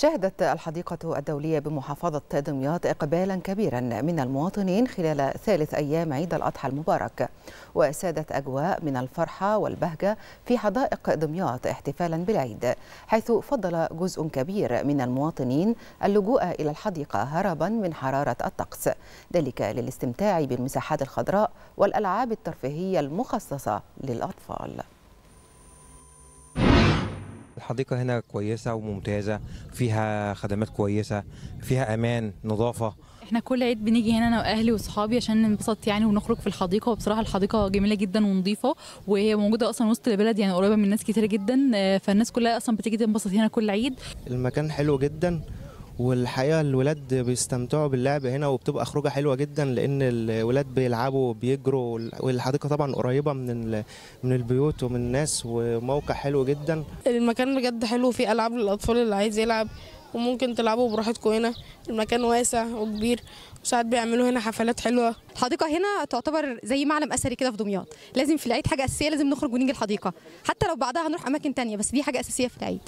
شهدت الحديقة الدولية بمحافظة دمياط إقبالا كبيرا من المواطنين خلال ثالث أيام عيد الأضحى المبارك وسادت أجواء من الفرحة والبهجة في حدائق دمياط احتفالا بالعيد حيث فضل جزء كبير من المواطنين اللجوء إلى الحديقة هربا من حرارة الطقس ذلك للاستمتاع بالمساحات الخضراء والألعاب الترفيهية المخصصة للأطفال الحديقة هنا كويسة وممتازة فيها خدمات كويسة فيها أمان نظافة احنا كل عيد بنيجي هنا انا واهلي واصحابي عشان ننبسط يعني ونخرج في الحديقه وبصراحه الحديقه جميله جدا ونظيفه وهي موجوده اصلا وسط البلد يعني قريبه من ناس كتير جدا فالناس كلها اصلا بتيجي تنبسط هنا كل عيد المكان حلو جدا والحقيقه الولاد بيستمتعوا باللعب هنا وبتبقى خروجه حلوه جدا لان الولاد بيلعبوا بيجروا والحديقه طبعا قريبه من من البيوت ومن الناس وموقع حلو جدا المكان بجد حلو فيه العاب للاطفال اللي عايز يلعب وممكن تلعبوا براحتكم هنا المكان واسع وكبير وساعات بيعملوا هنا حفلات حلوه الحديقه هنا تعتبر زي معلم اثري كده في دمياط لازم في العيد حاجه اساسيه لازم نخرج ونيجي الحديقه حتى لو بعدها هنروح اماكن تانية بس دي حاجه اساسيه في العيد